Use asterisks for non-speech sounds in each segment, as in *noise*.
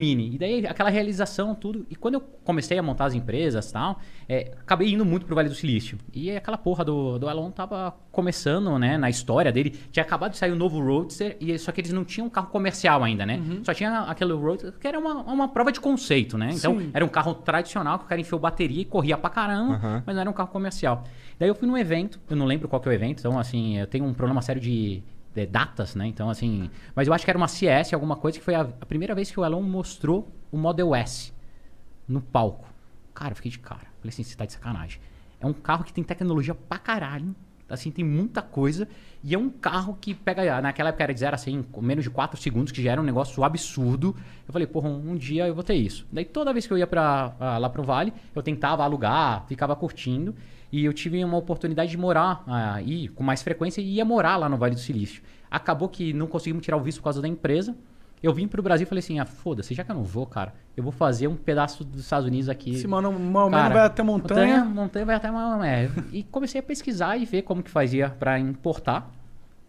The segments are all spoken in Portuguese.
mini. E daí aquela realização, tudo. E quando eu comecei a montar as empresas e tal, é, acabei indo muito pro Vale do Silício. E aquela porra do, do Elon tava começando, né, na história dele. Tinha acabado de sair o um novo Roadster, e só que eles não tinham um carro comercial ainda, né? Uhum. Só tinha aquele Roadster, que era uma, uma prova de conceito, né? Então Sim. era um carro tradicional que o cara enfiou bateria e corria pra caramba, uhum. mas não era um carro comercial. Daí eu fui num evento, eu não lembro qual que é o evento, então assim, eu tenho um problema sério de é, datas, né? Então, assim. Mas eu acho que era uma CS, alguma coisa, que foi a, a primeira vez que o Elon mostrou o Model S no palco. Cara, eu fiquei de cara. Falei assim, você tá de sacanagem. É um carro que tem tecnologia pra caralho Assim, tem muita coisa. E é um carro que pega. Naquela época era de zero assim, com menos de 4 segundos, que já era um negócio absurdo. Eu falei, porra, um, um dia eu vou ter isso. Daí toda vez que eu ia pra, a, ah, lá pro Vale, eu tentava alugar, ficava curtindo. E eu tive uma oportunidade de morar aí ah, com mais frequência e ia morar lá no Vale do Silício. Acabou que não conseguimos tirar o visto por causa da empresa. Eu vim pro Brasil e falei assim: ah, foda-se, já que eu não vou, cara, eu vou fazer um pedaço dos Estados Unidos aqui. Se mano, Maomé vai até montanha. montanha. Montanha vai até Maomé. e comecei a pesquisar e ver como que fazia para importar.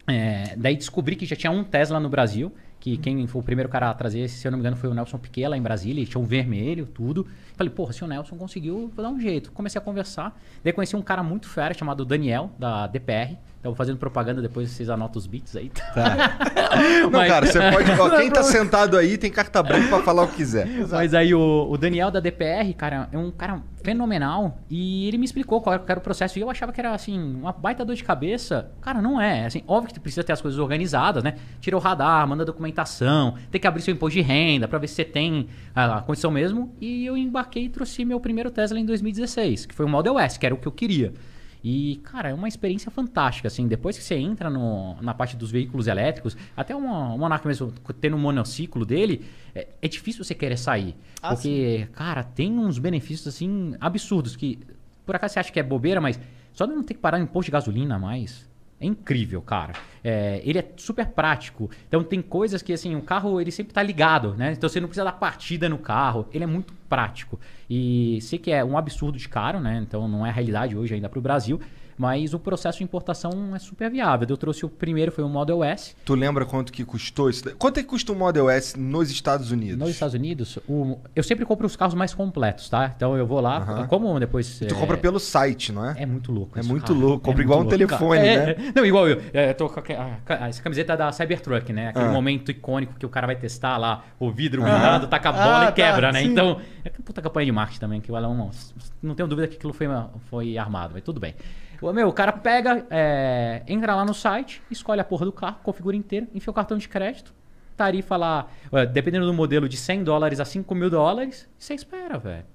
É, daí descobri que já tinha um Tesla no Brasil que quem foi o primeiro cara a trazer, se eu não me engano, foi o Nelson Piquet lá em Brasília, tinha um vermelho, tudo. Falei, porra, se o Nelson conseguiu, vou dar um jeito. Comecei a conversar, daí conheci um cara muito fera chamado Daniel, da DPR. Então, fazendo propaganda, depois vocês anotam os beats aí. Tá. *laughs* Não, Mas... cara, você pode. quem tá sentado aí tem carta branca para falar o que quiser. Mas aí o, o Daniel da DPR, cara, é um cara fenomenal. E ele me explicou qual era o processo. E eu achava que era, assim, uma baita dor de cabeça. Cara, não é. Assim, óbvio que tu precisa ter as coisas organizadas, né? Tira o radar, manda documentação, tem que abrir seu imposto de renda para ver se você tem a, a condição mesmo. E eu embarquei e trouxe meu primeiro Tesla em 2016, que foi o Model S, que era o que eu queria. E, cara, é uma experiência fantástica, assim. Depois que você entra no, na parte dos veículos elétricos, até uma, uma Monarca mesmo tendo um monociclo dele, é, é difícil você querer sair. Ah, porque, sim. cara, tem uns benefícios, assim, absurdos. Que, por acaso, você acha que é bobeira, mas só de não ter que parar em posto de gasolina mais é incrível, cara. É, ele é super prático. Então tem coisas que assim, o carro ele sempre tá ligado, né? Então você não precisa dar partida no carro. Ele é muito prático. E sei que é um absurdo de caro, né? Então não é a realidade hoje ainda para o Brasil. Mas o processo de importação é super viável. Eu trouxe o primeiro, foi o Model S. Tu lembra quanto que custou isso? Quanto é que custa o um Model S nos Estados Unidos? Nos Estados Unidos, o... eu sempre compro os carros mais completos, tá? Então eu vou lá, como depois. Tu é... compra pelo site, não é? É muito louco. É isso, é muito cara. louco. Compra é igual louco, um telefone, é, né? É. Não, igual eu. É, eu tô com essa camiseta da Cybertruck, né? Aquele ah. momento icônico que o cara vai testar lá, o vidro blindado, ah. taca a bola ah, e tá. quebra, tá, né? Sim. Então. É que é puta campanha de marketing também, que o alemão. Não tenho dúvida que aquilo foi, foi armado, mas tudo bem. O, meu, o cara pega, é, entra lá no site, escolhe a porra do carro, configura inteiro, enfia o cartão de crédito, tarifa lá, dependendo do modelo, de 100 dólares a 5 mil dólares, você espera, velho.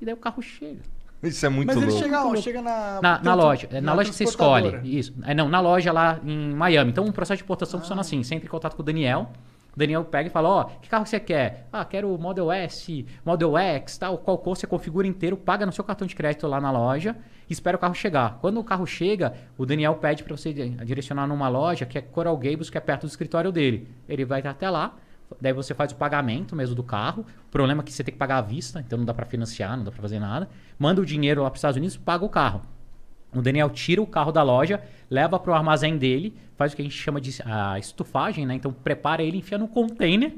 E daí o carro chega. Isso é muito Mas louco. Mas ele chega, ó, chega na, na, na loja. É, na, na loja que você escolhe. Isso. É, não, na loja lá em Miami. Então, o processo de importação ah. funciona assim. Você entra em contato com o Daniel. O Daniel pega e fala: Ó, oh, que carro você quer? Ah, quero o Model S, Model X, tal, qual cor você configura inteiro, paga no seu cartão de crédito lá na loja e espera o carro chegar. Quando o carro chega, o Daniel pede para você direcionar numa loja que é Coral Gables, que é perto do escritório dele. Ele vai até lá, daí você faz o pagamento mesmo do carro. O problema é que você tem que pagar à vista, então não dá para financiar, não dá para fazer nada. Manda o dinheiro lá para os Estados Unidos, paga o carro. O Daniel tira o carro da loja, leva para o armazém dele, faz o que a gente chama de a estufagem, né? Então prepara ele, enfia no container,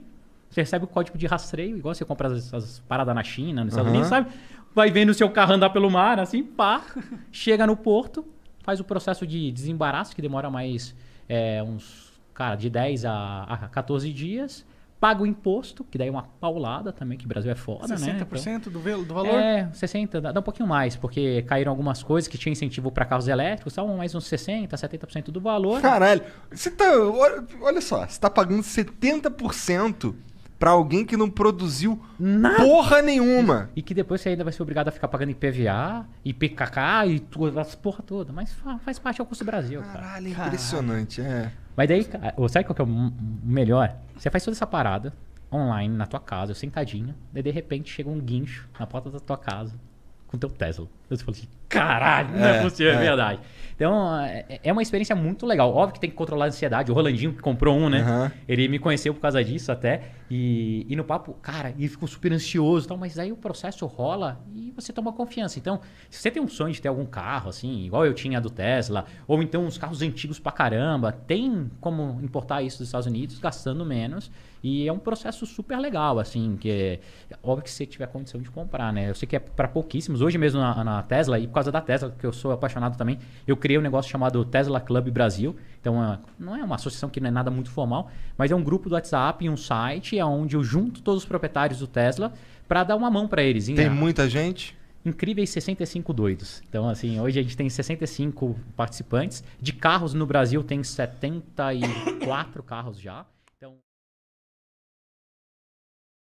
você recebe o código de rastreio, igual você compra as, paradas na China, nos Estados uhum. Unidos, sabe? Vai vendo o seu carro andar pelo mar, assim, pá, *laughs* chega no porto, faz o processo de desembaraço, que demora mais é, uns, cara, de 10 a, a 14 dias, paga o imposto, que daí é uma paulada também, que o Brasil é foda, 60% né? 60% então, do, do valor? É, 60%, dá, um pouquinho mais, porque caíram algumas coisas que tinha incentivo para carros elétricos, estavam mais uns 60%, 70% do valor. Caralho, você tá. Olha só, você tá pagando 70% para alguém que não produziu Nada. porra nenhuma. E, que depois você ainda vai ser obrigado a ficar pagando IPVA, IPKK e todas as porra toda. Mas faz, faz parte do é custo do Brasil, Caralho, cara. Caralho, impressionante, é. Mas daí, sabe qual que é o melhor? Você faz toda essa parada online na tua casa, sentadinho, daí de repente chega um guincho na porta da tua casa com teu Tesla. Eu falo assim, caralho, não é, é possível, é, é. verdade. Então, é, é uma experiência muito legal. Óbvio que tem que controlar a ansiedade. O Rolandinho, que comprou um, né? Uhum. Ele me conheceu por causa disso até. E, e no papo, cara, ele ficou super ansioso e tal. Mas aí o processo rola e você toma confiança. Então, se você tem um sonho de ter algum carro, assim, igual eu tinha do Tesla, ou então uns carros antigos pra caramba, tem como importar isso dos Estados Unidos gastando menos. E é um processo super legal, assim, que é, óbvio que você tiver condição de comprar, né? Eu sei que é para pouquíssimos. Hoje mesmo na, na Tesla, e causa da Tesla, que eu sou apaixonado também, eu criei um negócio chamado Tesla Club Brasil. Então, é não é uma associação que não é nada muito formal, mas é um grupo do WhatsApp e um site é onde eu junto todos os proprietários do Tesla para dar uma mão para eles. Tem é muita gente? incríveis 65 doidos. Então, assim, hoje a gente tem 65 participantes. De carros no Brasil tem 74 carros já.